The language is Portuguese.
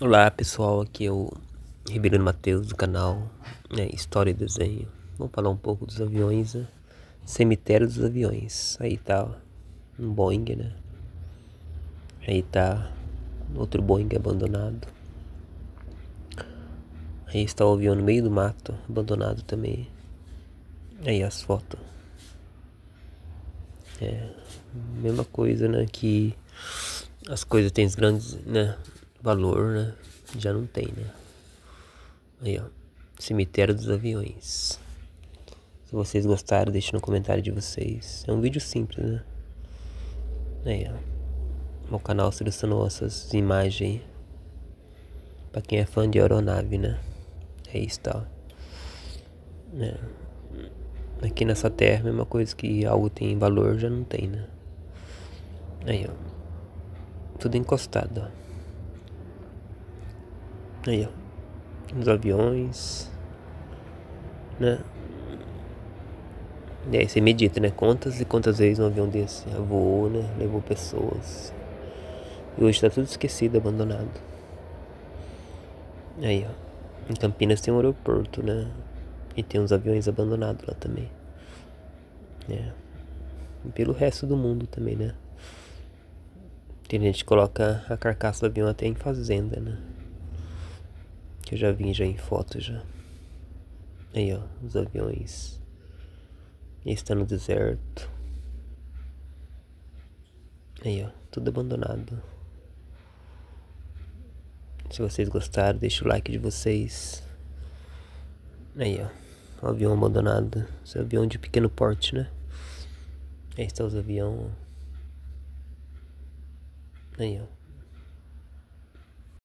Olá pessoal, aqui é o Ribeirão Matheus do canal né, História e Desenho. Vamos falar um pouco dos aviões, né? cemitério dos aviões. Aí tá um Boeing, né? Aí tá outro Boeing abandonado. Aí está o avião no meio do mato, abandonado também. Aí as fotos. É, mesma coisa, né? Que as coisas têm os grandes, né? valor, né? Já não tem, né? Aí, ó. Cemitério dos Aviões. Se vocês gostaram, deixe no comentário de vocês. É um vídeo simples, né? Aí, ó. Meu canal selecionou essas imagens aí. Pra quem é fã de aeronave, né? É isso, tá? É. Aqui nessa terra, a mesma coisa que algo tem valor, já não tem, né? Aí, ó. Tudo encostado, ó. Aí, ó. Nos aviões. Né? E aí você medita, né? Quantas e quantas vezes um avião desse já voou, né? Levou pessoas. E hoje tá tudo esquecido, abandonado. Aí, ó. Em Campinas tem um aeroporto, né? E tem uns aviões abandonados lá também. É. E pelo resto do mundo também, né? Tem gente que coloca a carcaça do avião até em fazenda, né? Que eu já vi já em fotos já. Aí ó, os aviões. Esse tá no deserto. Aí ó, tudo abandonado. Se vocês gostaram, deixa o like de vocês. Aí ó, o avião abandonado. Esse é avião de pequeno porte, né? Aí está os aviões. Aí ó.